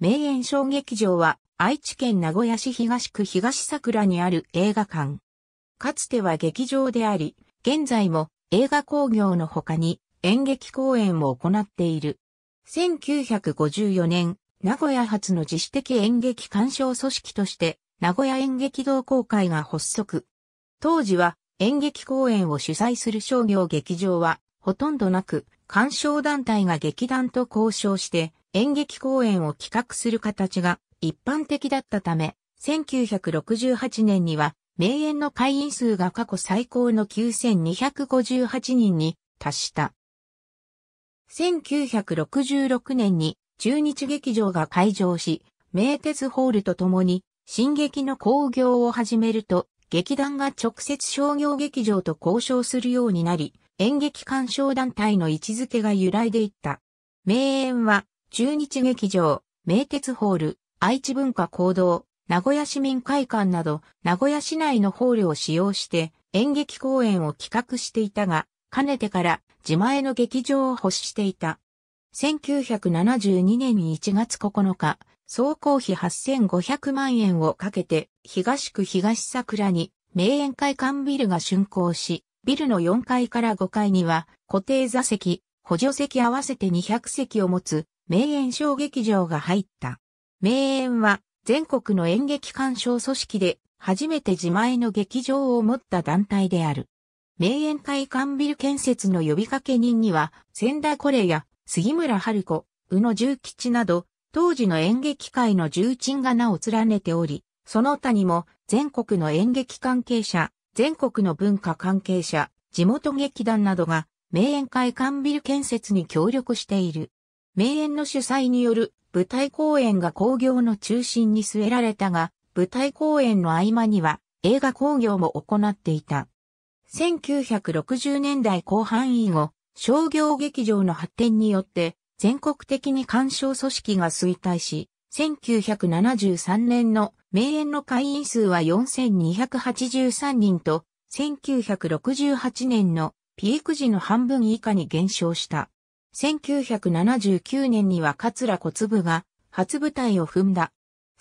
名演小劇場は愛知県名古屋市東区東桜にある映画館。かつては劇場であり、現在も映画工業の他に演劇公演を行っている。1954年、名古屋発の自主的演劇鑑賞組織として、名古屋演劇同好会が発足。当時は演劇公演を主催する商業劇場はほとんどなく、鑑賞団体が劇団と交渉して演劇公演を企画する形が一般的だったため、1968年には、名演の会員数が過去最高の9258人に達した。1966年に中日劇場が開場し、名鉄ホールと共に新劇の興行を始めると、劇団が直接商業劇場と交渉するようになり、演劇鑑賞団体の位置づけが由来でいった。名演は中日劇場、名鉄ホール、愛知文化行動、名古屋市民会館など、名古屋市内のホールを使用して演劇公演を企画していたが、かねてから自前の劇場を欲していた。1972年1月9日、総工費8500万円をかけて、東区東桜に、名園会館ビルが竣工し、ビルの4階から5階には、固定座席、補助席合わせて200席を持つ、名演小劇場が入った。名演は全国の演劇鑑賞組織で初めて自前の劇場を持った団体である。名演会館ビル建設の呼びかけ人には、千田コレや杉村春子、宇野重吉など、当時の演劇界の重鎮が名を連ねており、その他にも全国の演劇関係者、全国の文化関係者、地元劇団などが名演会館ビル建設に協力している。名演の主催による舞台公演が興行の中心に据えられたが、舞台公演の合間には映画興行も行っていた。1960年代後半以後、商業劇場の発展によって全国的に干渉組織が衰退し、1973年の名演の会員数は4283人と、1968年のピーク時の半分以下に減少した。1979年には桂小粒が初舞台を踏んだ。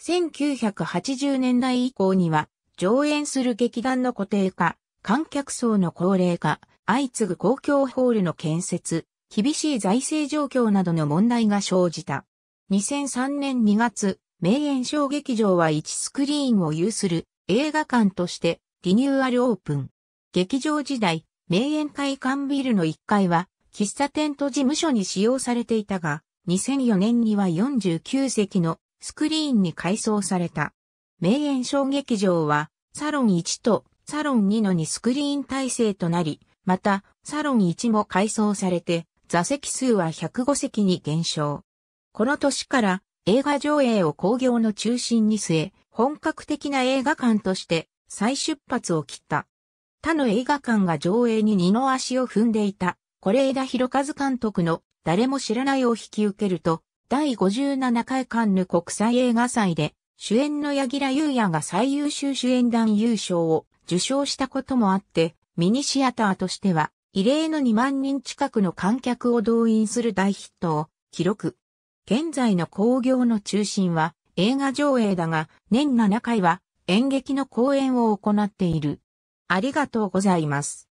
1980年代以降には上演する劇団の固定化、観客層の高齢化、相次ぐ公共ホールの建設、厳しい財政状況などの問題が生じた。2003年2月、名演小劇場は1スクリーンを有する映画館としてリニューアルオープン。劇場時代、名演会館ビルの1階は喫茶店と事務所に使用されていたが、2004年には49席のスクリーンに改装された。名演小劇場は、サロン1とサロン2の2スクリーン体制となり、また、サロン1も改装されて、座席数は105席に減少。この年から映画上映を興行の中心に据え、本格的な映画館として再出発を切った。他の映画館が上映に二の足を踏んでいた是枝裕和監督の誰も知らないを引き受けると、第57回カンヌ国際映画祭で、主演の柳楽優弥が最優秀主演団優勝を受賞したこともあって、ミニシアターとしては、異例の2万人近くの観客を動員する大ヒットを記録。現在の興行の中心は映画上映だが、年7回は演劇の公演を行っている。ありがとうございます。